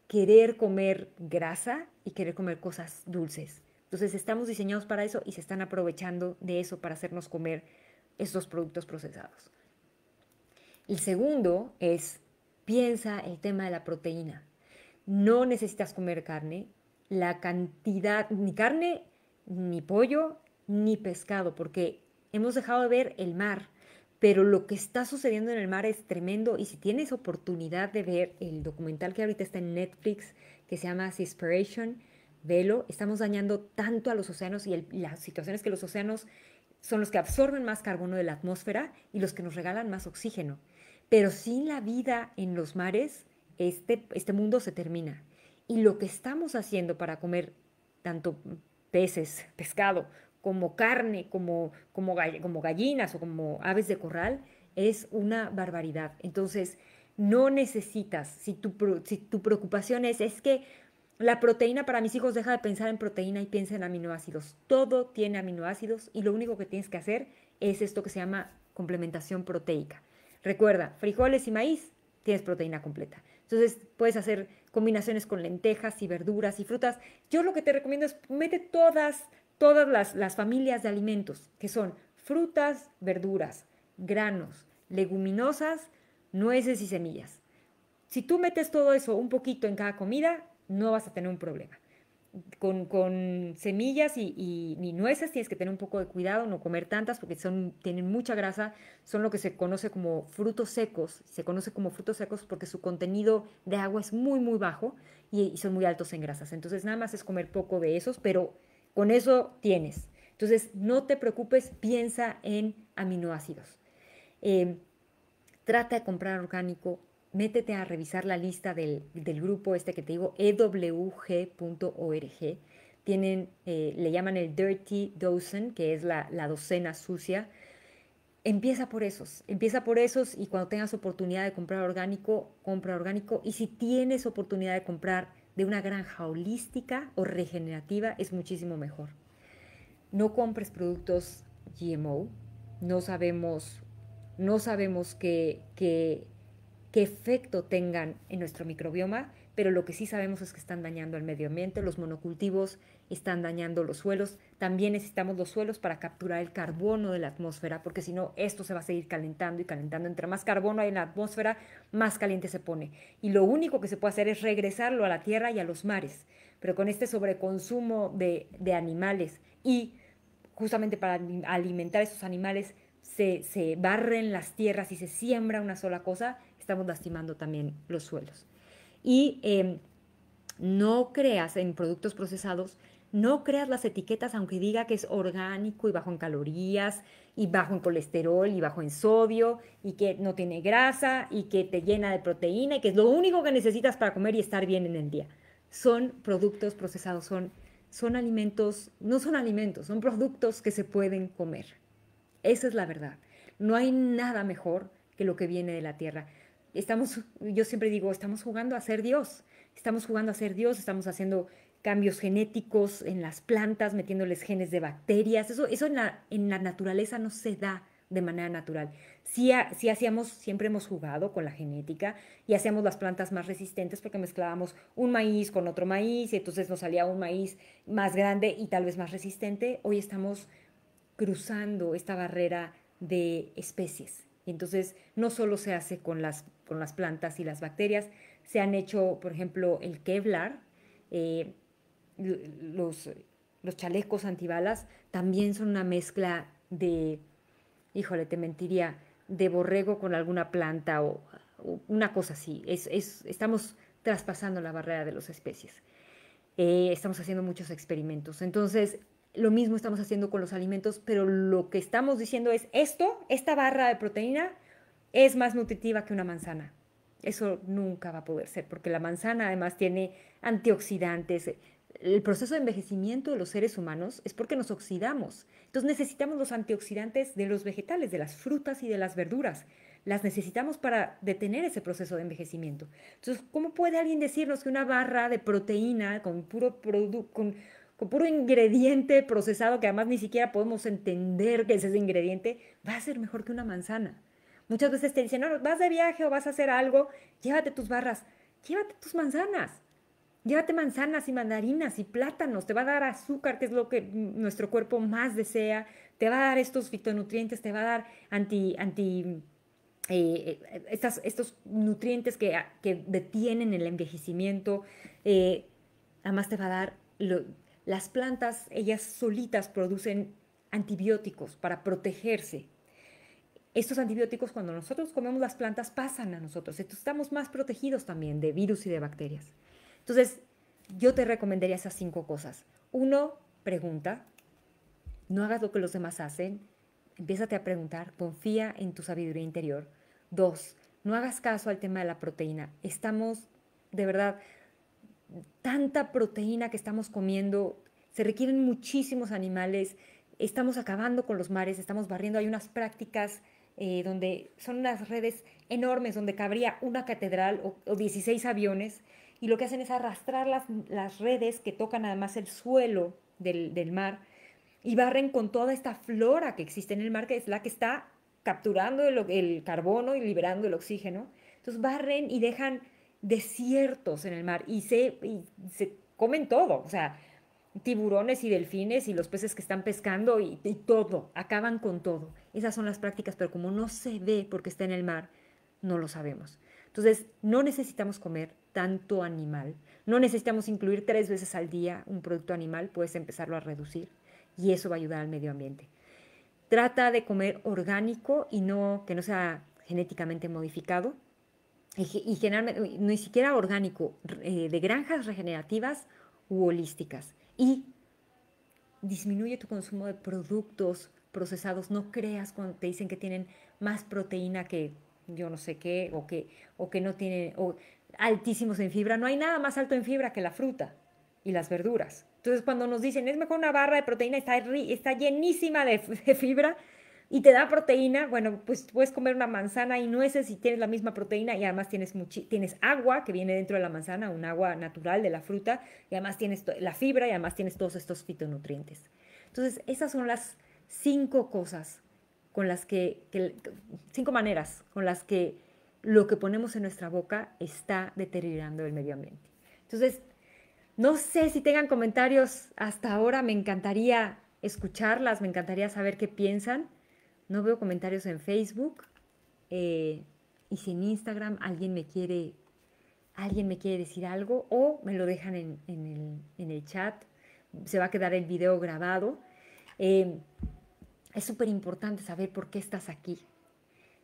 querer comer grasa y querer comer cosas dulces. Entonces estamos diseñados para eso y se están aprovechando de eso para hacernos comer estos productos procesados. El segundo es, piensa el tema de la proteína. No necesitas comer carne, la cantidad, ni carne, ni pollo, ni pescado, porque hemos dejado de ver el mar, pero lo que está sucediendo en el mar es tremendo y si tienes oportunidad de ver el documental que ahorita está en Netflix, que se llama Inspiration, velo, estamos dañando tanto a los océanos y las la situación es que los océanos son los que absorben más carbono de la atmósfera y los que nos regalan más oxígeno. Pero sin la vida en los mares, este, este mundo se termina. Y lo que estamos haciendo para comer tanto peces, pescado, como carne, como, como, gallinas o como aves de corral, es una barbaridad. Entonces, no necesitas, si tu, si tu preocupación es, es que la proteína para mis hijos deja de pensar en proteína y piensa en aminoácidos. Todo tiene aminoácidos y lo único que tienes que hacer es esto que se llama complementación proteica. Recuerda, frijoles y maíz, tienes proteína completa. Entonces puedes hacer combinaciones con lentejas y verduras y frutas. Yo lo que te recomiendo es mete todas, todas las, las familias de alimentos, que son frutas, verduras, granos, leguminosas, nueces y semillas. Si tú metes todo eso un poquito en cada comida, no vas a tener un problema con, con, semillas y, y, nueces tienes que tener un poco de cuidado, no comer tantas porque son, tienen mucha grasa, son lo que se conoce como frutos secos, se conoce como frutos secos porque su contenido de agua es muy, muy bajo y, son muy altos en grasas. Entonces nada más es comer poco de esos, pero con eso tienes. Entonces no te preocupes, piensa en aminoácidos. Em, trata de comprar orgánico, métete a revisar la lista del, grupo este que te digo, ewg.org. Tienen, eh, le llaman el Dirty Dozen, que es la, docena sucia. Empieza por esos, empieza por esos y cuando tengas oportunidad de comprar orgánico, compra orgánico. Y si tienes oportunidad de comprar de una granja holística o regenerativa, es muchísimo mejor. No compres productos GMO, no sabemos, no sabemos qué, qué efecto tengan en nuestro microbioma, pero lo que sí sabemos es que están dañando el medio ambiente, los monocultivos están dañando los suelos, también necesitamos los suelos para capturar el carbono de la atmósfera, porque si no, esto se va a seguir calentando y calentando. Entre más carbono hay en la atmósfera, más caliente se pone. Y lo único que se puede hacer es regresarlo a la tierra y a los mares, pero con este sobreconsumo de, de animales y justamente para alimentar a esos animales, se, se barren las tierras y se siembra una sola cosa, estamos lastimando también los suelos. Y em, no creas en productos procesados, no creas las etiquetas aunque diga que es orgánico y bajo en calorías y bajo en colesterol y bajo en sodio y que no tiene grasa y que te llena de proteína y que es lo único que necesitas para comer y estar bien en el día. Son productos procesados, son, son alimentos, no son alimentos, son productos que se pueden comer. Esa es la verdad. No hay nada mejor que lo que viene de la tierra. Estamos, yo siempre digo, estamos jugando a ser Dios, estamos jugando a ser Dios, estamos haciendo cambios genéticos en las plantas, metiéndoles genes de bacterias, eso, eso en, la, en la naturaleza no se da de manera natural. Si, si, hacíamos, siempre hemos jugado con la genética y hacíamos las plantas más resistentes porque mezclábamos un maíz con otro maíz y entonces nos salía un maíz más grande y tal vez más resistente. Hoy estamos cruzando esta barrera de especies. Entonces, no solo se hace con las con las plantas y las bacterias. Se han hecho, por ejemplo, el Kevlar, eh, los, chalecos antibalas también son una mezcla de, híjole, te mentiría, de borrego con alguna planta o, una cosa así. Es, estamos traspasando la barrera de las especies. Eh, estamos haciendo muchos experimentos. Entonces, lo mismo estamos haciendo con los alimentos, pero lo que estamos diciendo es esto, esta barra de proteína es más nutritiva que una manzana. Eso nunca va a poder ser, porque la manzana además tiene antioxidantes. El proceso de envejecimiento de los seres humanos es porque nos oxidamos. Entonces necesitamos los antioxidantes de los vegetales, de las frutas y de las verduras. Las necesitamos para detener ese proceso de envejecimiento. Entonces, ¿cómo puede alguien decirnos que una barra de proteína con puro puro ingrediente procesado que además ni siquiera podemos entender que es ese ingrediente, va a ser mejor que una manzana? Muchas veces te dicen, no, vas de viaje o vas a hacer algo, llévate tus barras, llévate tus manzanas, llévate manzanas y mandarinas y plátanos, te va a dar azúcar, que es lo que nuestro cuerpo más desea, te va a dar estos fitonutrientes, te va a dar anti, anti eh, eh, estos nutrientes que, detienen el envejecimiento, eh, además te va a dar, las plantas, ellas solitas producen antibióticos para protegerse estos antibióticos cuando nosotros comemos las plantas pasan a nosotros. estamos más protegidos también de virus y de bacterias. Entonces yo te recomendaría esas cinco cosas. Uno, pregunta. No hagas lo que los demás hacen. Empiezate a preguntar. Confía en tu sabiduría interior. Dos, no hagas caso al tema de la proteína. Estamos, de verdad, tanta proteína que estamos comiendo. Se requieren muchísimos animales estamos acabando con los mares, estamos barriendo, hay unas prácticas eh, donde son unas redes enormes, donde cabría una catedral o, 16 aviones, y lo que hacen es arrastrar las, redes que tocan además el suelo del, mar y barren con toda esta flora que existe en el mar, que es la que está capturando el, carbono y liberando el oxígeno. Entonces barren y dejan desiertos en el mar y se, se comen todo, o sea, tiburones y delfines y los peces que están pescando y todo, acaban con todo. Esas son las prácticas, pero como no se ve porque está en el mar, no lo sabemos. Entonces, no necesitamos comer tanto animal, no necesitamos incluir tres veces al día un producto animal, puedes empezarlo a reducir y eso va a ayudar al medio ambiente. Trata de comer orgánico y no que no sea genéticamente modificado y, generalmente, ni siquiera orgánico, de granjas regenerativas u holísticas. Y disminuye tu consumo de productos procesados, no creas cuando te dicen que tienen más proteína que yo no sé qué, o que, o que no tienen, o altísimos en fibra. No hay nada más alto en fibra que la fruta y las verduras. Entonces, cuando nos dicen, es mejor una barra de proteína, está, está llenísima (laughs) de, fibra y te da proteína, bueno, pues puedes comer una manzana y nueces y tienes la misma proteína y además tienes, tienes agua que viene dentro de la manzana, un agua natural de la fruta, y además tienes la fibra y además tienes todos estos fitonutrientes. Entonces, esas son las cinco cosas con las que, cinco maneras con las que lo que ponemos en nuestra boca está deteriorando el medio ambiente. Entonces, no sé si tengan comentarios hasta ahora, me encantaría escucharlas, me encantaría saber qué piensan. No veo comentarios en Facebook eh, y si en Instagram alguien me quiere, alguien me quiere decir algo o me lo dejan en, el, chat, se va a quedar el video grabado. Eh, es súper importante saber por qué estás aquí.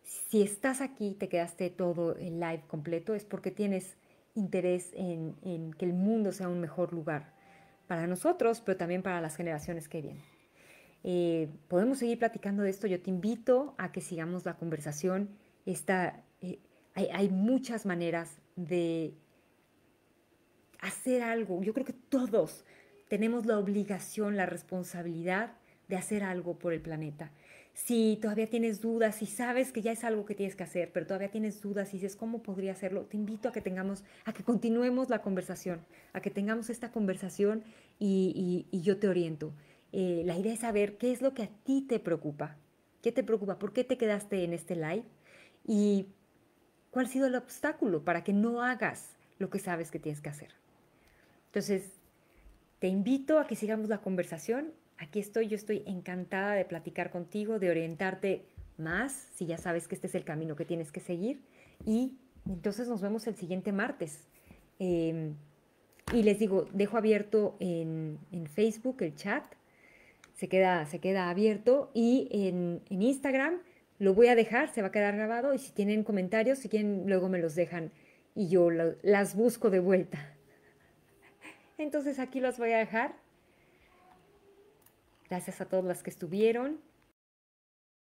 Si estás aquí, te quedaste todo el live completo, es porque tienes interés en, que el mundo sea un mejor lugar para nosotros, pero también para las generaciones que vienen. Eh, podemos seguir platicando de esto. Yo te invito a que sigamos la conversación. Eh, hay, muchas maneras de hacer algo. Yo creo que todos tenemos la obligación, la responsabilidad de hacer algo por el planeta. Si todavía tienes dudas, si sabes que ya es algo que tienes que hacer, pero todavía tienes dudas y dices cómo podría hacerlo, te invito a que tengamos, a que continuemos la conversación, a que tengamos esta conversación y, y, yo te oriento. Eh, la idea es saber qué es lo que a ti te preocupa, qué te preocupa, por qué te quedaste en este live y cuál ha sido el obstáculo para que no hagas lo que sabes que tienes que hacer. Entonces, te invito a que sigamos la conversación Aquí estoy, yo estoy encantada de platicar contigo, de orientarte más, si ya sabes que este es el camino que tienes que seguir. Y entonces nos vemos el siguiente martes. Em, y les digo, dejo abierto en, Facebook el chat, se queda, se queda abierto y en, en, Instagram lo voy a dejar, se va a quedar grabado y si tienen comentarios, si quieren, luego me los dejan y yo las busco de vuelta. (laughs) Entonces aquí los voy a dejar Gracias a todos las que estuvieron